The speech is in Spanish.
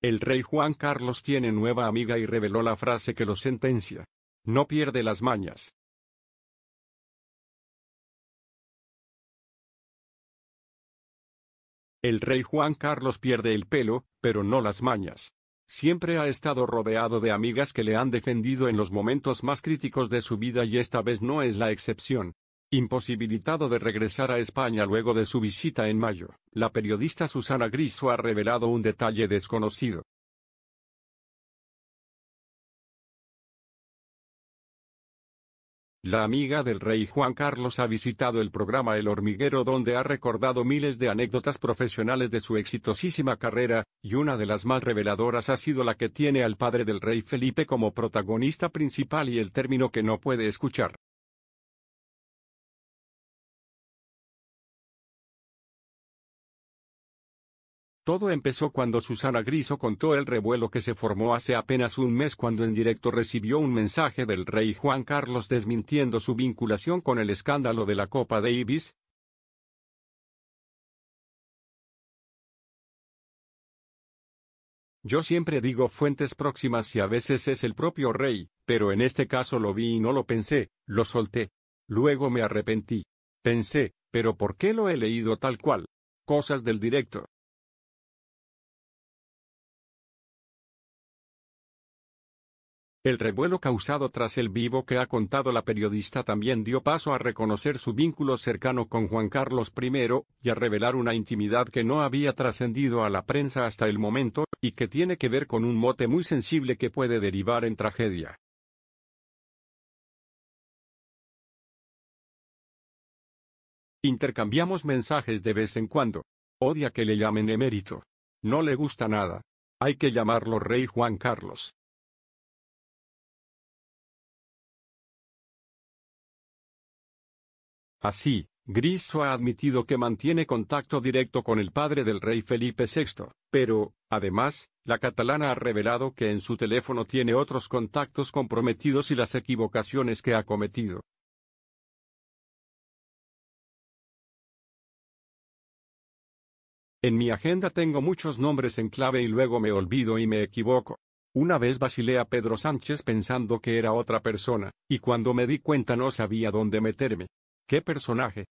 El rey Juan Carlos tiene nueva amiga y reveló la frase que lo sentencia. No pierde las mañas. El rey Juan Carlos pierde el pelo, pero no las mañas. Siempre ha estado rodeado de amigas que le han defendido en los momentos más críticos de su vida y esta vez no es la excepción. Imposibilitado de regresar a España luego de su visita en mayo, la periodista Susana Griso ha revelado un detalle desconocido. La amiga del rey Juan Carlos ha visitado el programa El Hormiguero donde ha recordado miles de anécdotas profesionales de su exitosísima carrera, y una de las más reveladoras ha sido la que tiene al padre del rey Felipe como protagonista principal y el término que no puede escuchar. Todo empezó cuando Susana Griso contó el revuelo que se formó hace apenas un mes cuando en directo recibió un mensaje del rey Juan Carlos desmintiendo su vinculación con el escándalo de la Copa de Ibis. Yo siempre digo fuentes próximas y a veces es el propio rey, pero en este caso lo vi y no lo pensé, lo solté. Luego me arrepentí. Pensé, pero ¿por qué lo he leído tal cual? Cosas del directo. El revuelo causado tras el vivo que ha contado la periodista también dio paso a reconocer su vínculo cercano con Juan Carlos I, y a revelar una intimidad que no había trascendido a la prensa hasta el momento, y que tiene que ver con un mote muy sensible que puede derivar en tragedia. Intercambiamos mensajes de vez en cuando. Odia que le llamen emérito. No le gusta nada. Hay que llamarlo Rey Juan Carlos. Así, Griso ha admitido que mantiene contacto directo con el padre del rey Felipe VI, pero, además, la catalana ha revelado que en su teléfono tiene otros contactos comprometidos y las equivocaciones que ha cometido. En mi agenda tengo muchos nombres en clave y luego me olvido y me equivoco. Una vez vacilé a Pedro Sánchez pensando que era otra persona, y cuando me di cuenta no sabía dónde meterme. ¡Qué personaje!